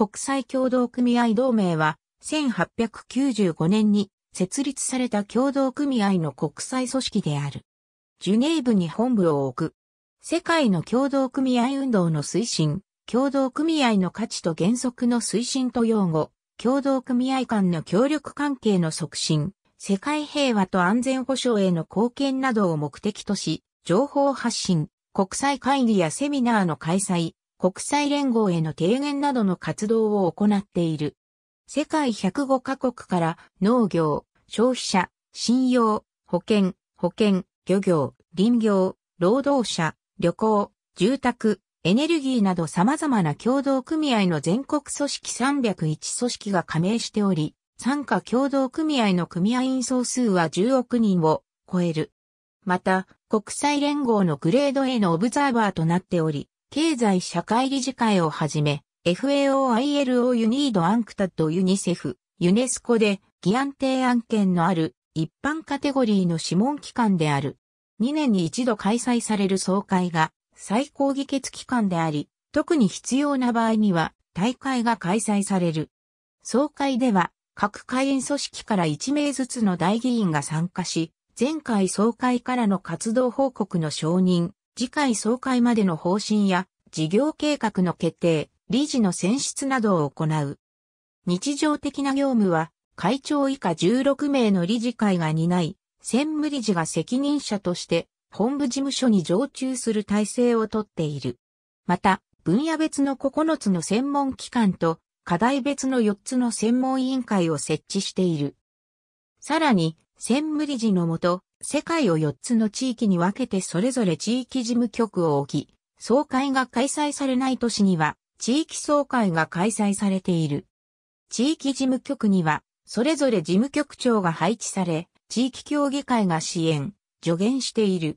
国際協同組合同盟は、1895年に設立された協同組合の国際組織である。ジュネーブに本部を置く。世界の共同組合運動の推進、協同組合の価値と原則の推進と擁護、協同組合間の協力関係の促進、世界平和と安全保障への貢献などを目的とし、情報発信、国際会議やセミナーの開催、国際連合への提言などの活動を行っている。世界105カ国から農業、消費者、信用、保険、保険、漁業、林業、労働者、旅行、住宅、エネルギーなど様々な共同組合の全国組織301組織が加盟しており、参加共同組合の組合員総数は10億人を超える。また、国際連合のグレード A のオブザーバーとなっており、経済社会理事会をはじめ、FAO-ILO ユニードアンクタッドユニセフ、ユネスコで議案提案権のある一般カテゴリーの諮問機関である。2年に一度開催される総会が最高議決機関であり、特に必要な場合には大会が開催される。総会では各会員組織から1名ずつの代議員が参加し、前回総会からの活動報告の承認、次回総会までの方針や事業計画の決定、理事の選出などを行う。日常的な業務は会長以下16名の理事会が担い、専務理事が責任者として本部事務所に常駐する体制をとっている。また、分野別の9つの専門機関と課題別の4つの専門委員会を設置している。さらに、専務理事のもと、世界を4つの地域に分けてそれぞれ地域事務局を置き、総会が開催されない都市には、地域総会が開催されている。地域事務局には、それぞれ事務局長が配置され、地域協議会が支援、助言している。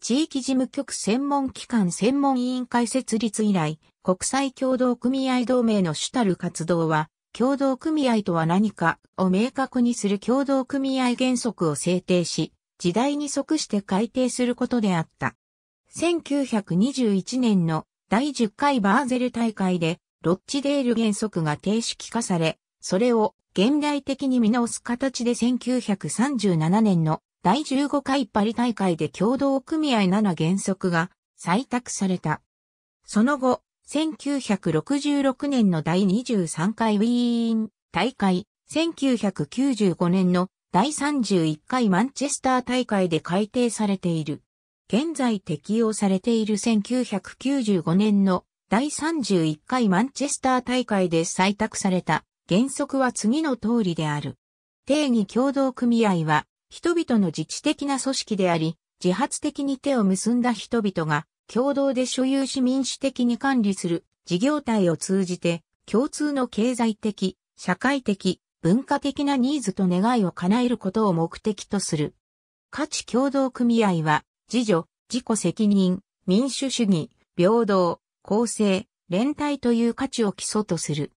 地域事務局専門機関専門委員会設立以来、国際共同組合同盟の主たる活動は、共同組合とは何かを明確にする共同組合原則を制定し、時代に即して改定することであった。1921年の第10回バーゼル大会で、ロッチデール原則が定式化され、それを現代的に見直す形で1937年の第15回パリ大会で共同組合7原則が採択された。その後、1966年の第23回ウィーン大会、1995年の第31回マンチェスター大会で改定されている。現在適用されている1995年の第31回マンチェスター大会で採択された原則は次の通りである。定義共同組合は人々の自治的な組織であり、自発的に手を結んだ人々が共同で所有し民主的に管理する事業体を通じて共通の経済的、社会的、文化的なニーズと願いを叶えることを目的とする。価値共同組合は、自助、自己責任、民主主義、平等、公正、連帯という価値を基礎とする。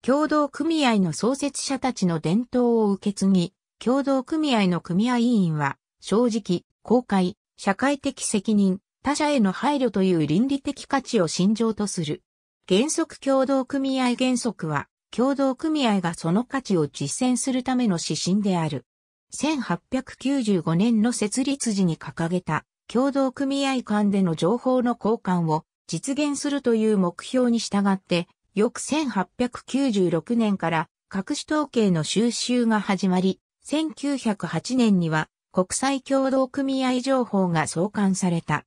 共同組合の創設者たちの伝統を受け継ぎ、共同組合の組合委員は、正直、公開、社会的責任、他者への配慮という倫理的価値を信条とする。原則共同組合原則は、協同組合がその価値を実践するための指針である。1895年の設立時に掲げた協同組合間での情報の交換を実現するという目標に従って、翌1896年から各種統計の収集が始まり、1908年には国際協同組合情報が創刊された。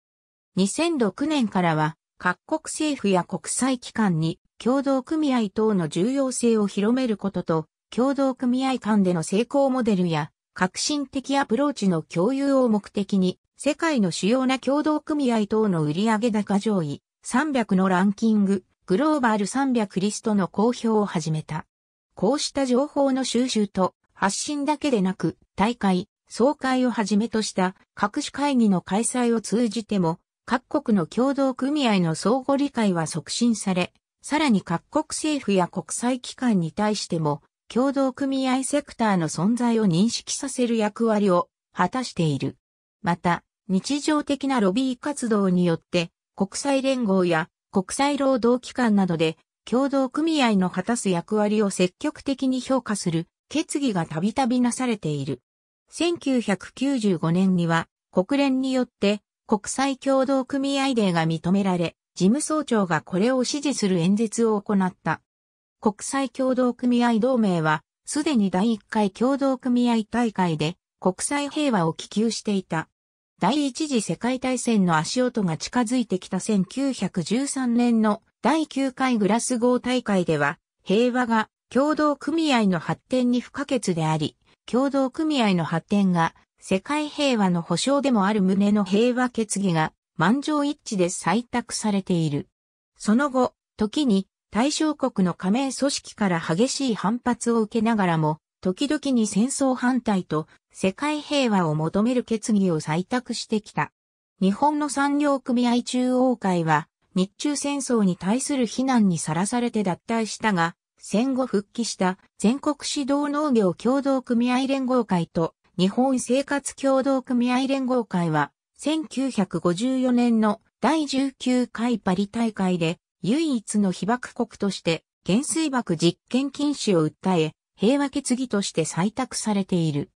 2006年からは各国政府や国際機関に協同組合等の重要性を広めることと、協同組合間での成功モデルや、革新的アプローチの共有を目的に、世界の主要な協同組合等の売上高上位300のランキング、グローバル300リストの公表を始めた。こうした情報の収集と発信だけでなく、大会、総会をはじめとした各種会議の開催を通じても、各国の協同組合の相互理解は促進され、さらに各国政府や国際機関に対しても、共同組合セクターの存在を認識させる役割を果たしている。また、日常的なロビー活動によって、国際連合や国際労働機関などで、共同組合の果たす役割を積極的に評価する決議がたびたびなされている。1995年には、国連によって国際共同組合デーが認められ、事務総長がこれを支持する演説を行った。国際共同組合同盟は、すでに第1回共同組合大会で国際平和を希求していた。第一次世界大戦の足音が近づいてきた1913年の第9回グラスゴー大会では、平和が共同組合の発展に不可欠であり、共同組合の発展が世界平和の保障でもある旨の平和決議が満場一致で採択されている。その後、時に対象国の加盟組織から激しい反発を受けながらも、時々に戦争反対と世界平和を求める決議を採択してきた。日本の産業組合中央会は、日中戦争に対する非難にさらされて脱退したが、戦後復帰した全国指導農業協同組合連合会と日本生活協同組合連合会は1954年の第19回パリ大会で唯一の被爆国として減水爆実験禁止を訴え、平和決議として採択されている。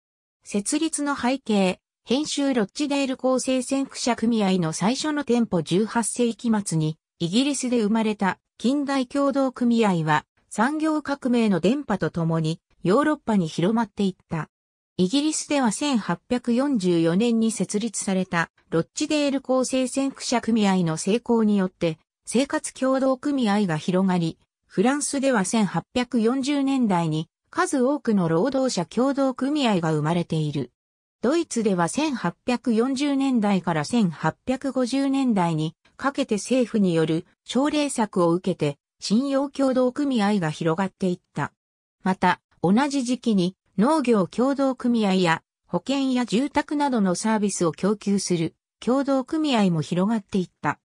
設立の背景、編集ロッチデール構成先駆者組合の最初の店舗18世紀末に、イギリスで生まれた近代共同組合は産業革命の電波とともにヨーロッパに広まっていった。イギリスでは1844年に設立されたロッチデール構成先駆者組合の成功によって生活共同組合が広がり、フランスでは1840年代に数多くの労働者共同組合が生まれている。ドイツでは1840年代から1850年代にかけて政府による奨励策を受けて信用共同組合が広がっていった。また、同じ時期に農業協同組合や保険や住宅などのサービスを供給する協同組合も広がっていった。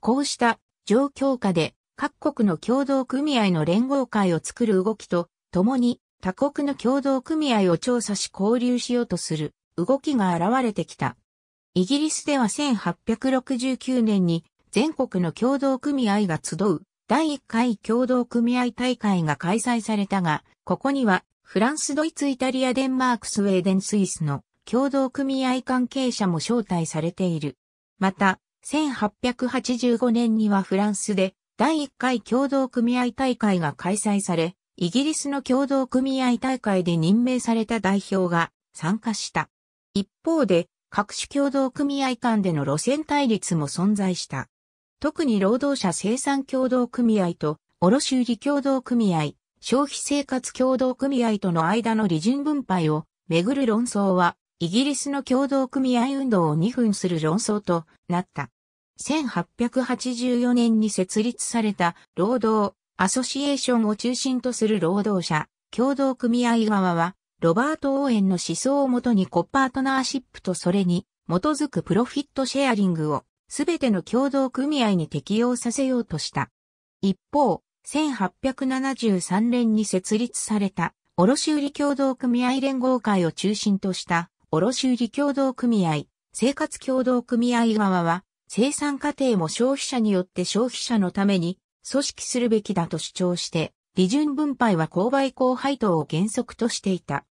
こうした状況下で各国の協同組合の連合会を作る動きと共に他国の協同組合を調査し交流しようとする動きが現れてきた。イギリスでは1869年に全国の協同組合が集う第1回協同組合大会が開催されたが、ここにはフランス、ドイツ、イタリア、デンマーク、スウェーデン、スイスの共同組合関係者も招待されている。また、1885年にはフランスで第1回共同組合大会が開催され、イギリスの共同組合大会で任命された代表が参加した。一方で、各種共同組合間での路線対立も存在した。特に労働者生産共同組合と卸売協同組合、消費生活協同組合との間の利潤分配をめぐる論争は、イギリスの共同組合運動を二分する論争となった。1884年に設立された労働アソシエーションを中心とする労働者共同組合側は、ロバート・オーエンの思想をもとにコパートナーシップとそれに基づくプロフィットシェアリングをすべての共同組合に適用させようとした。一方、1873年に設立された卸売協同組合連合会を中心とした卸売協同組合、生活協同組合側は生産過程も消費者によって消費者のために組織するべきだと主張して利潤分配は購買高配当を原則としていた。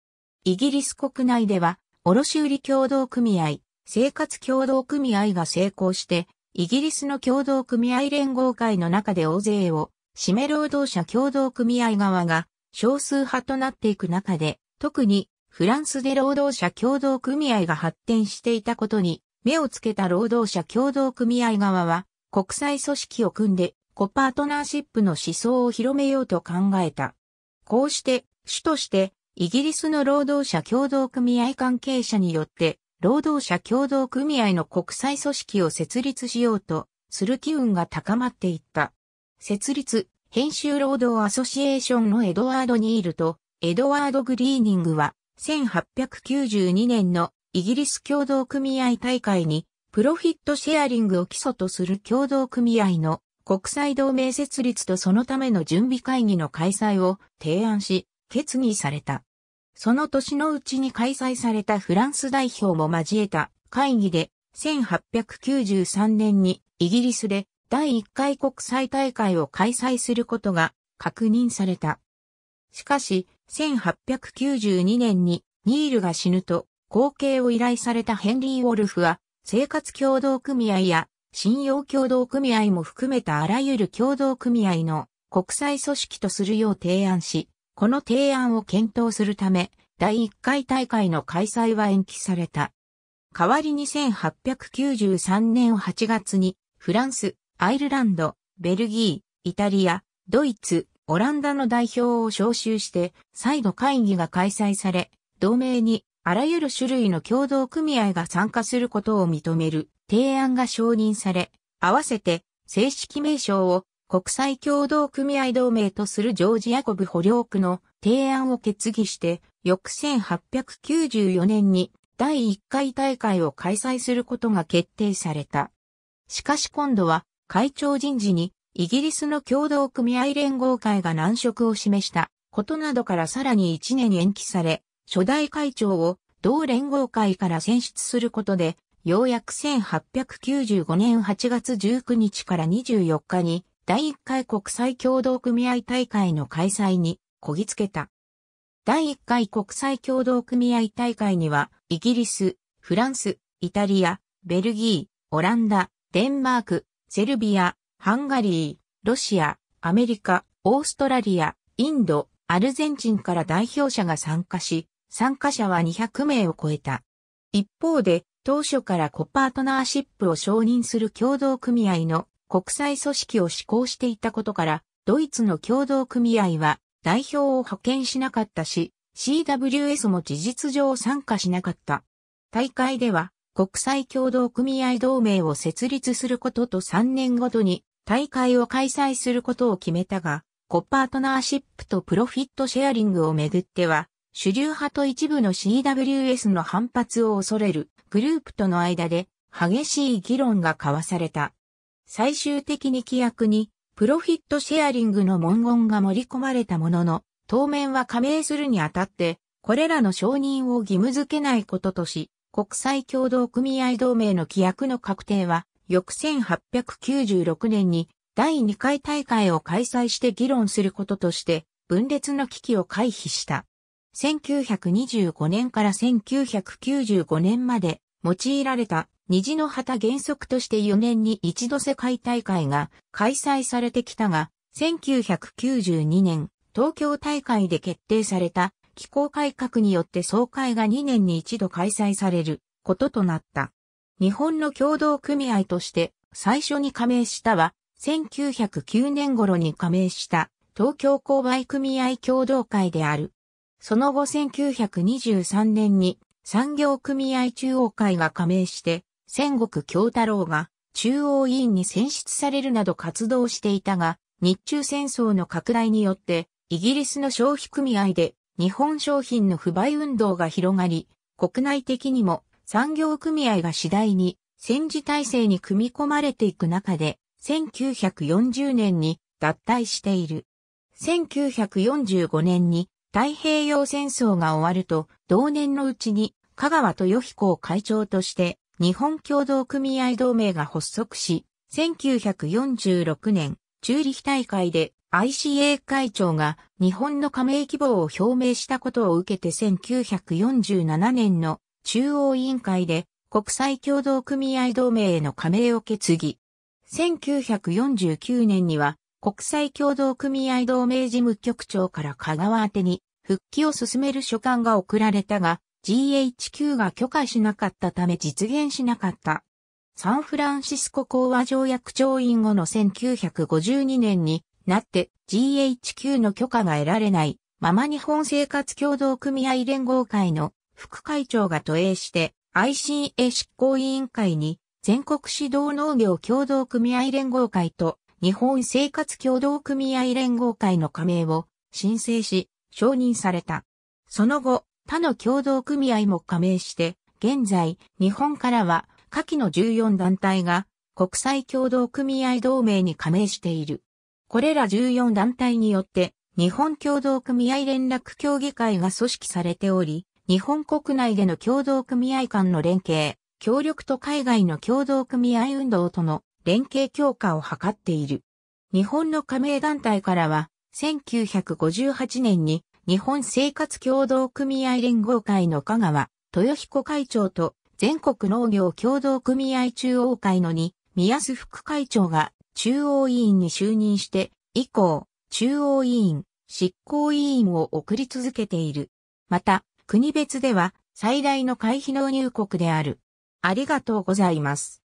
イギリス国内では卸売協同組合、生活協同組合が成功してイギリスの協同組合連合会の中で大勢を締め労働者協同組合側が少数派となっていく中で、特にフランスで労働者協同組合が発展していたことに目をつけた労働者協同組合側は国際組織を組んでコパートナーシップの思想を広めようと考えた。こうして主としてイギリスの労働者協同組合関係者によって労働者協同組合の国際組織を設立しようとする機運が高まっていった。設立、編集労働アソシエーションのエドワード・ニールとエドワード・グリーニングは1892年のイギリス共同組合大会にプロフィットシェアリングを基礎とする共同組合の国際同盟設立とそのための準備会議の開催を提案し決議された。その年のうちに開催されたフランス代表も交えた会議で1893年にイギリスで第1回国際大会を開催することが確認された。しかし、1892年にニールが死ぬと、後継を依頼されたヘンリー・ウォルフは、生活共同組合や信用共同組合も含めたあらゆる共同組合の国際組織とするよう提案し、この提案を検討するため、第1回大会の開催は延期された。代わりに1893年8月にフランス、アイルランド、ベルギー、イタリア、ドイツ、オランダの代表を招集して再度会議が開催され、同盟にあらゆる種類の共同組合が参加することを認める提案が承認され、合わせて正式名称を国際共同組合同盟とするジョージ・ヤコブ捕領区の提案を決議して、翌1894年に第1回大会を開催することが決定された。しかし今度は会長人事にイギリスの共同組合連合会が難色を示したことなどからさらに1年延期され、初代会長を同連合会から選出することで、ようやく1895年8月19日から24日に第1回国際共同組合大会の開催にこぎつけた。第1回国際共同組合大会には、イギリス、フランス、イタリア、ベルギー、オランダ、デンマーク、セルビア、ハンガリー、ロシア、アメリカ、オーストラリア、インド、アルゼンチンから代表者が参加し、参加者は200名を超えた。一方で、当初からコパートナーシップを承認する共同組合の国際組織を施行していたことから、ドイツの共同組合は代表を派遣しなかったし、CWS も事実上参加しなかった。大会では国際共同組合同盟を設立することと3年ごとに大会を開催することを決めたが、コパートナーシップとプロフィットシェアリングをめぐっては、主流派と一部の CWS の反発を恐れるグループとの間で激しい議論が交わされた。最終的に規約にプロフィットシェアリングの文言が盛り込まれたものの、当面は加盟するにあたって、これらの承認を義務付けないこととし、国際協同組合同盟の規約の確定は、翌1896年に第2回大会を開催して議論することとして分裂の危機を回避した。1925年から1995年まで用いられた虹の旗原則として4年に一度世界大会が開催されてきたが、1992年東京大会で決定された機構改革によって総会が2年に一度開催されることとなった。日本の共同組合として最初に加盟したは、1909年頃に加盟した東京購買組合協同会である。その後1923年に産業組合中央会が加盟して、戦国京太郎が中央委員に選出されるなど活動していたが、日中戦争の拡大によって、イギリスの消費組合で日本商品の不買運動が広がり、国内的にも産業組合が次第に戦時体制に組み込まれていく中で、1940年に脱退している。1945年に太平洋戦争が終わると、同年のうちに香川豊彦を会長として日本共同組合同盟が発足し、1946年、中立大会で ICA 会長が日本の加盟希望を表明したことを受けて1947年の中央委員会で国際共同組合同盟への加盟を決議。1949年には国際共同組合同盟事務局長から香川宛に復帰を進める書簡が送られたが GHQ が許可しなかったため実現しなかった。サンフランシスコ講和条約調印後の1952年になって GHQ の許可が得られないまま日本生活協同組合連合会の副会長が都営して ICA 執行委員会に全国指導農業協同組合連合会と日本生活協同組合連合会の加盟を申請し承認された。その後、他の協同組合も加盟して、現在、日本からは下記の14団体が国際協同組合同盟に加盟している。これら14団体によって、日本共同組合連絡協議会が組織されており、日本国内での共同組合間の連携、協力と海外の共同組合運動との連携強化を図っている。日本の加盟団体からは、1958年に日本生活共同組合連合会の香川、豊彦会長と全国農業共同組合中央会の2宮須副会長が中央委員に就任して、以降、中央委員、執行委員を送り続けている。また、国別では最大の会費納入国である。ありがとうございます。